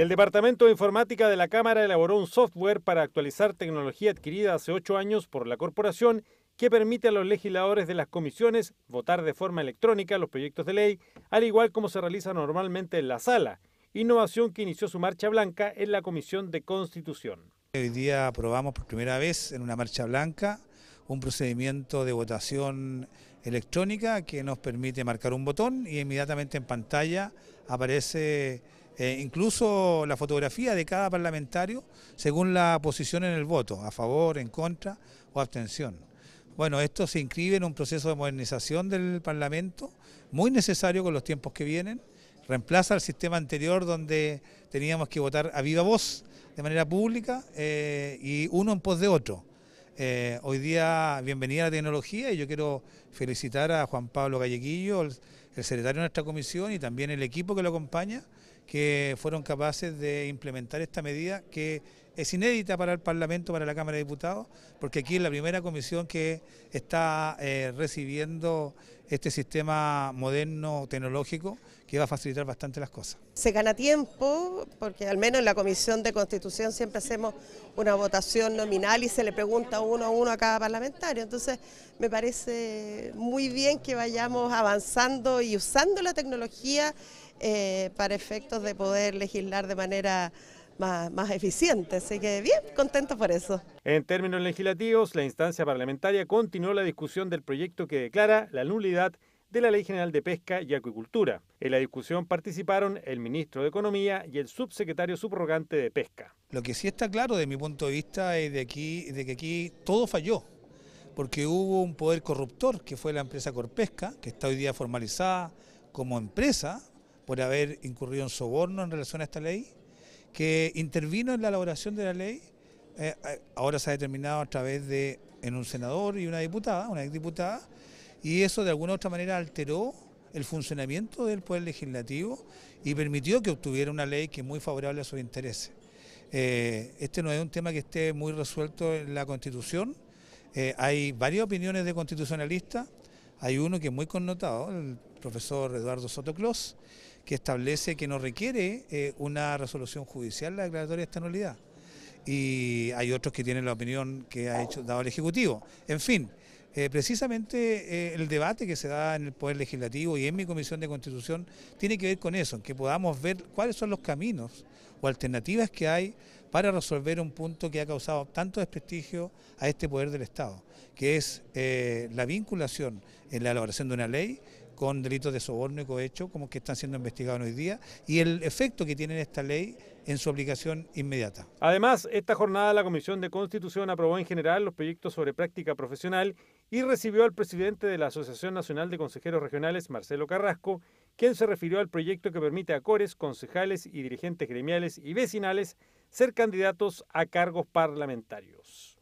El Departamento de Informática de la Cámara elaboró un software para actualizar tecnología adquirida hace ocho años por la corporación que permite a los legisladores de las comisiones votar de forma electrónica los proyectos de ley, al igual como se realiza normalmente en la sala, innovación que inició su marcha blanca en la Comisión de Constitución. Hoy día aprobamos por primera vez en una marcha blanca un procedimiento de votación electrónica que nos permite marcar un botón y inmediatamente en pantalla aparece eh, incluso la fotografía de cada parlamentario según la posición en el voto, a favor, en contra o abstención. Bueno, esto se inscribe en un proceso de modernización del Parlamento, muy necesario con los tiempos que vienen, reemplaza el sistema anterior donde teníamos que votar a viva voz de manera pública eh, y uno en pos de otro. Eh, hoy día, bienvenida a la tecnología y yo quiero felicitar a Juan Pablo Galleguillo, el secretario de nuestra comisión y también el equipo que lo acompaña, que fueron capaces de implementar esta medida que es inédita para el Parlamento, para la Cámara de Diputados, porque aquí es la primera comisión que está eh, recibiendo este sistema moderno tecnológico que va a facilitar bastante las cosas. Se gana tiempo, porque al menos en la Comisión de Constitución siempre hacemos una votación nominal y se le pregunta uno a uno a cada parlamentario. Entonces, me parece muy bien que vayamos avanzando y usando la tecnología eh, para efectos de poder legislar de manera más, eficiente. Así que bien, contento por eso. En términos legislativos, la instancia parlamentaria continuó la discusión del proyecto que declara la nulidad de la Ley General de Pesca y Acuicultura. En la discusión participaron el ministro de Economía y el subsecretario subrogante de Pesca. Lo que sí está claro de mi punto de vista es de, aquí, de que aquí todo falló, porque hubo un poder corruptor que fue la empresa Corpesca, que está hoy día formalizada como empresa por haber incurrido en soborno en relación a esta ley que intervino en la elaboración de la ley. Eh, eh, ahora se ha determinado a través de en un senador y una diputada, una exdiputada, y eso de alguna u otra manera alteró el funcionamiento del Poder Legislativo y permitió que obtuviera una ley que es muy favorable a sus intereses. Eh, este no es un tema que esté muy resuelto en la Constitución. hay varias opiniones de constitucionalistas. Hay uno que es muy connotado, el profesor Eduardo Soto que establece que no requiere eh, una resolución judicial la declaratoria de esta nulidad. Y hay otros que tienen la opinión que ha hecho, dado el Ejecutivo. En fin, eh, precisamente eh, el debate que se da en el Poder Legislativo y en mi Comisión de Constitución tiene que ver con eso, que podamos ver cuáles son los caminos o alternativas que hay para resolver un punto que ha causado tanto desprestigio a este poder del Estado, que es la vinculación en la elaboración de una ley con delitos de soborno y cohecho, como que están siendo investigados hoy día, y el efecto que tiene esta ley en su aplicación inmediata. Además, esta jornada la Comisión de Constitución aprobó en general los proyectos sobre práctica profesional y recibió al presidente de la Asociación Nacional de Consejeros Regionales, Marcelo Carrasco, quien se refirió al proyecto que permite a cores, concejales y dirigentes gremiales y vecinales ser candidatos a cargos parlamentarios.